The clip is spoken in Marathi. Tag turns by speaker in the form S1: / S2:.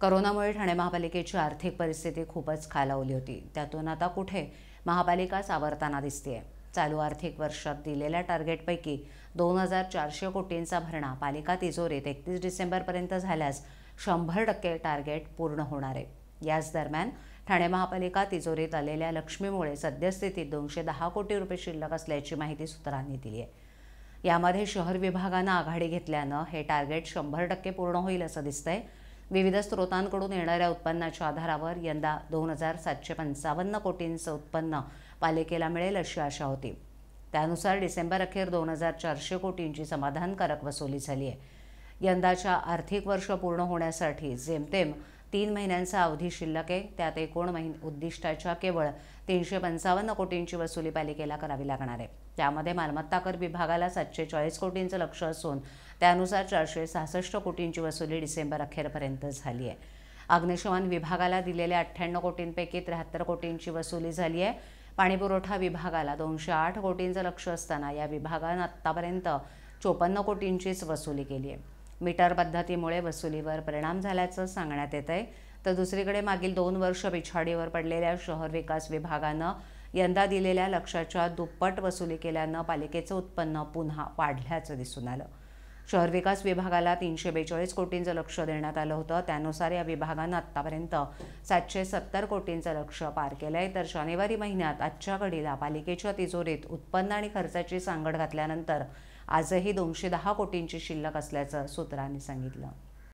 S1: करोनामुळे ठाणे महापालिकेची आर्थिक परिस्थिती खूपच खालावली होती त्यातून आता कुठे महापालिका सावरताना दिसते चालू आर्थिक वर्षात दिलेल्या टार्गेटपैकी दोन हजार चारशे कोटींचा भरणा पालिका तिजोरीत एकतीस डिसेंबरपर्यंत झाल्यास शंभर टक्के टार्गेट पूर्ण होणार आहे याच दरम्यान ठाणे महापालिका तिजोरीत आलेल्या लक्ष्मीमुळे सद्यस्थितीत दोनशे दहा कोटी रुपये शिल्लक असल्याची माहिती सूत्रांनी दिली आहे यामध्ये शहर विभागानं आघाडी घेतल्यानं हे टार्गेट शंभर टक्के पूर्ण होईल असं दिसतंय विविध स्रोतांकडून येणाऱ्या उत्पन्नाच्या आधारावर यंदा दोन हजार सातशे पंचावन्न कोटींचं उत्पन्न पालिकेला मिळेल अशी आशा होती त्यानुसार डिसेंबर अखेर दोन हजार चारशे कोटींची समाधानकारक वसुली झाली आहे यंदाच्या आर्थिक वर्ष पूर्ण होण्यासाठी जेमतेम तीन महिन्यांचा अवधी शिल्लक आहे त्यात एकूण महिन उद्दिष्टाच्या केवळ तीनशे पंचावन्न कोटींची वसुली पालिकेला करावी लागणार आहे त्यामध्ये मालमत्ता कर विभागाला सातशे चाळीस कोटींचं लक्ष असून त्यानुसार चारशे सहासष्ट कोटींची वसुली डिसेंबर अखेरपर्यंत झाली आहे अग्निशमन विभागाला दिलेल्या अठ्ठ्याण्णव कोटींपैकी त्र्याहत्तर कोटींची वसुली झाली आहे पाणीपुरवठा विभागाला दोनशे आठ कोटींचं लक्ष असताना या विभागानं आत्तापर्यंत चोपन्न कोटींचीच वसुली केली आहे मीटर पद्धतीमुळे वसुलीवर परिणाम झाल्याचं सांगण्यात येत आहे तर दुसरीकडे मागील दोन वर्ष पिछाडीवर पडलेल्या शहर विकास विभागानं यंदा दिलेल्या लक्षाच्या दुप्पट वसुली केल्यानं पालिकेचं उत्पन्न पुन्हा वाढल्याचं दिसून आलं शहर विकास विभागाला तीनशे बेचाळीस कोटींचं लक्ष देण्यात आलं होतं त्यानुसार या विभागानं आत्तापर्यंत सातशे सत्तर कोटींचं लक्ष पार केलंय तर जानेवारी महिन्यात आजच्या घडीला पालिकेच्या तिजोरीत उत्पन्न आणि खर्चाची सांगड घातल्यानंतर आजही दोनशे दहा कोटींची शिल्लक असल्याचं सूत्रांनी सांगितलं